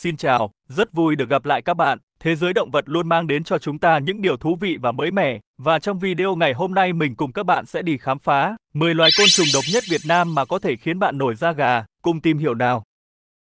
Xin chào, rất vui được gặp lại các bạn. Thế giới động vật luôn mang đến cho chúng ta những điều thú vị và mới mẻ. Và trong video ngày hôm nay mình cùng các bạn sẽ đi khám phá 10 loài côn trùng độc nhất Việt Nam mà có thể khiến bạn nổi da gà. Cùng tìm hiểu nào.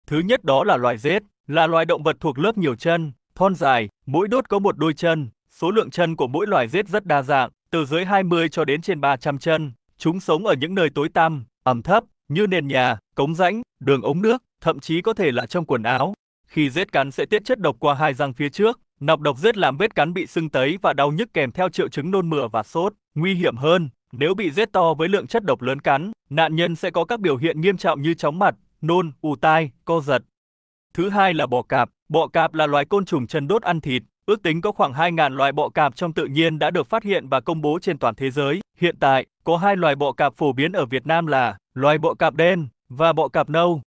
Thứ nhất đó là loài rết, là loài động vật thuộc lớp nhiều chân, thon dài, mỗi đốt có một đôi chân. Số lượng chân của mỗi loài rết rất đa dạng, từ dưới 20 cho đến trên 300 chân. Chúng sống ở những nơi tối tăm, ẩm thấp, như nền nhà, cống rãnh, đường ống nước, thậm chí có thể là trong quần áo. Khi rết cắn sẽ tiết chất độc qua hai răng phía trước, nọc độc rết làm vết cắn bị sưng tấy và đau nhức kèm theo triệu chứng nôn mửa và sốt. Nguy hiểm hơn, nếu bị rết to với lượng chất độc lớn cắn, nạn nhân sẽ có các biểu hiện nghiêm trọng như chóng mặt, nôn, ù tai, co giật. Thứ hai là bọ cạp. Bọ cạp là loài côn trùng chân đốt ăn thịt. Ước tính có khoảng 2.000 loài bọ cạp trong tự nhiên đã được phát hiện và công bố trên toàn thế giới. Hiện tại, có hai loài bọ cạp phổ biến ở Việt Nam là loài bọ cạp đen và bọ cạp nâu.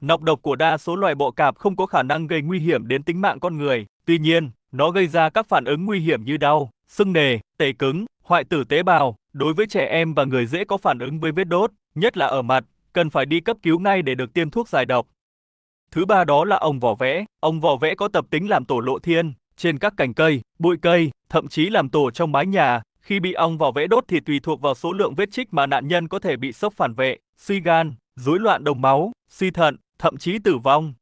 Nọc độc của đa số loài bọ cạp không có khả năng gây nguy hiểm đến tính mạng con người, tuy nhiên, nó gây ra các phản ứng nguy hiểm như đau, sưng nề, tê cứng, hoại tử tế bào, đối với trẻ em và người dễ có phản ứng với vết đốt, nhất là ở mặt, cần phải đi cấp cứu ngay để được tiêm thuốc giải độc. Thứ ba đó là ong vỏ vẽ, ong vỏ vẽ có tập tính làm tổ lộ thiên, trên các cành cây, bụi cây, thậm chí làm tổ trong mái nhà, khi bị ong vỏ vẽ đốt thì tùy thuộc vào số lượng vết chích mà nạn nhân có thể bị sốc phản vệ, suy gan, rối loạn đồng máu, suy thận, thậm chí tử vong.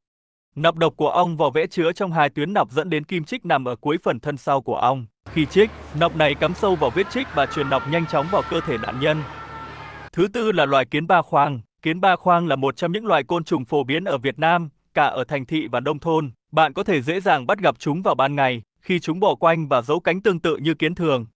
Nọc độc của ong vào vẽ chứa trong hai tuyến nọc dẫn đến kim chích nằm ở cuối phần thân sau của ong. Khi chích, nọc này cắm sâu vào vết chích và truyền nọc nhanh chóng vào cơ thể nạn nhân. Thứ tư là loài kiến ba khoang. Kiến ba khoang là một trong những loài côn trùng phổ biến ở Việt Nam, cả ở thành thị và nông thôn. Bạn có thể dễ dàng bắt gặp chúng vào ban ngày, khi chúng bò quanh và giấu cánh tương tự như kiến thường.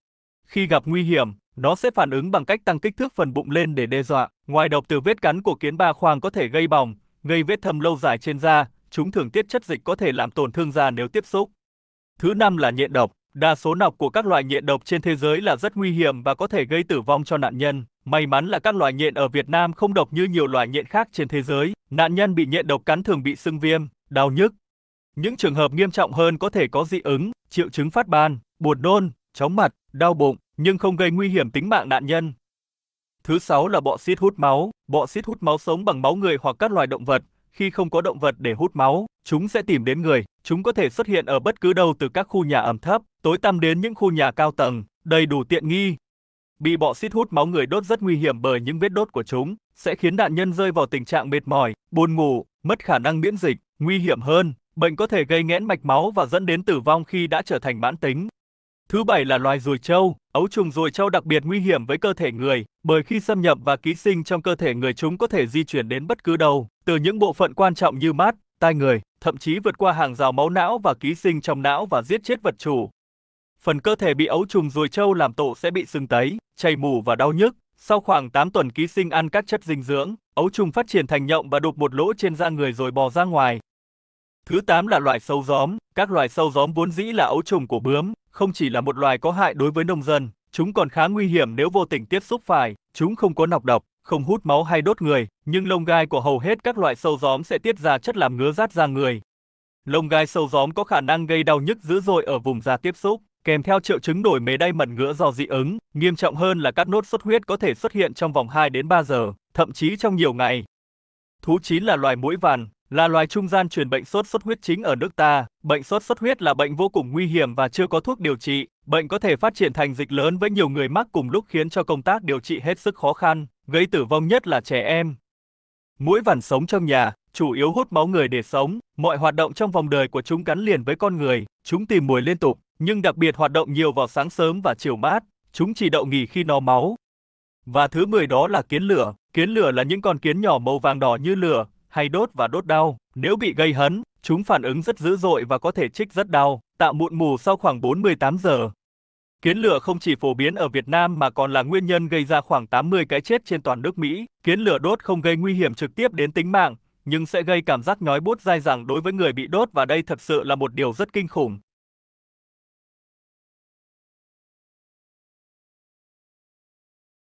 Khi gặp nguy hiểm, nó sẽ phản ứng bằng cách tăng kích thước phần bụng lên để đe dọa. Ngoài độc từ vết cắn của kiến ba khoang có thể gây bỏng, gây vết thâm lâu dài trên da, chúng thường tiết chất dịch có thể làm tổn thương da nếu tiếp xúc. Thứ năm là nhện độc. Đa số nọc của các loại nhện độc trên thế giới là rất nguy hiểm và có thể gây tử vong cho nạn nhân. May mắn là các loài nhện ở Việt Nam không độc như nhiều loài nhện khác trên thế giới. Nạn nhân bị nhện độc cắn thường bị sưng viêm, đau nhức. Những trường hợp nghiêm trọng hơn có thể có dị ứng, triệu chứng phát ban, buồn nôn, chóng mặt, đau bụng, nhưng không gây nguy hiểm tính mạng nạn nhân. Thứ sáu là bọ xít hút máu. Bọ xít hút máu sống bằng máu người hoặc các loài động vật, khi không có động vật để hút máu, chúng sẽ tìm đến người. Chúng có thể xuất hiện ở bất cứ đâu từ các khu nhà ẩm thấp, tối tăm đến những khu nhà cao tầng, đầy đủ tiện nghi. Bị bọ xít hút máu người đốt rất nguy hiểm bởi những vết đốt của chúng, sẽ khiến nạn nhân rơi vào tình trạng mệt mỏi, buồn ngủ, mất khả năng miễn dịch, nguy hiểm hơn. Bệnh có thể gây nghẽn mạch máu và dẫn đến tử vong khi đã trở thành mãn tính. Thứ bảy là loài ruồi trâu. Ấu trùng ruồi trâu đặc biệt nguy hiểm với cơ thể người, bởi khi xâm nhập và ký sinh trong cơ thể người chúng có thể di chuyển đến bất cứ đâu, từ những bộ phận quan trọng như mắt, tai người, thậm chí vượt qua hàng rào máu não và ký sinh trong não và giết chết vật chủ. Phần cơ thể bị ấu trùng ruồi trâu làm tổ sẽ bị sưng tấy, chảy mù và đau nhức. Sau khoảng 8 tuần ký sinh ăn các chất dinh dưỡng, ấu trùng phát triển thành nhộng và đục một lỗ trên da người rồi bò ra ngoài. Thứ 8 là loại sâu gióm. Các loài sâu gióm vốn dĩ là ấu trùng của bướm, không chỉ là một loài có hại đối với nông dân, chúng còn khá nguy hiểm nếu vô tình tiếp xúc phải, chúng không có nọc độc, không hút máu hay đốt người, nhưng lông gai của hầu hết các loại sâu gióm sẽ tiết ra chất làm ngứa rát ra người. Lông gai sâu gióm có khả năng gây đau nhức dữ dội ở vùng da tiếp xúc, kèm theo triệu chứng nổi mề đay mẩn ngứa do dị ứng, nghiêm trọng hơn là các nốt xuất huyết có thể xuất hiện trong vòng 2 đến 3 giờ, thậm chí trong nhiều ngày. Thú chín là loài muỗi vằn, là loài trung gian truyền bệnh sốt xuất huyết chính ở nước ta. Bệnh sốt xuất huyết là bệnh vô cùng nguy hiểm và chưa có thuốc điều trị. Bệnh có thể phát triển thành dịch lớn với nhiều người mắc cùng lúc khiến cho công tác điều trị hết sức khó khăn, gây tử vong nhất là trẻ em. Mũi vằn sống trong nhà, chủ yếu hút máu người để sống, mọi hoạt động trong vòng đời của chúng gắn liền với con người, chúng tìm mùi liên tục, nhưng đặc biệt hoạt động nhiều vào sáng sớm và chiều mát, chúng chỉ đậu nghỉ khi no máu. Và thứ 10 đó là kiến lửa, kiến lửa là những con kiến nhỏ màu vàng đỏ như lửa, hay đốt và đốt đau. Nếu bị gây hấn, chúng phản ứng rất dữ dội và có thể trích rất đau, tạo mụn mù sau khoảng 48 giờ. Kiến lửa không chỉ phổ biến ở Việt Nam mà còn là nguyên nhân gây ra khoảng 80 cái chết trên toàn nước Mỹ. Kiến lửa đốt không gây nguy hiểm trực tiếp đến tính mạng, nhưng sẽ gây cảm giác nhói bút dai dẳng đối với người bị đốt và đây thật sự là một điều rất kinh khủng.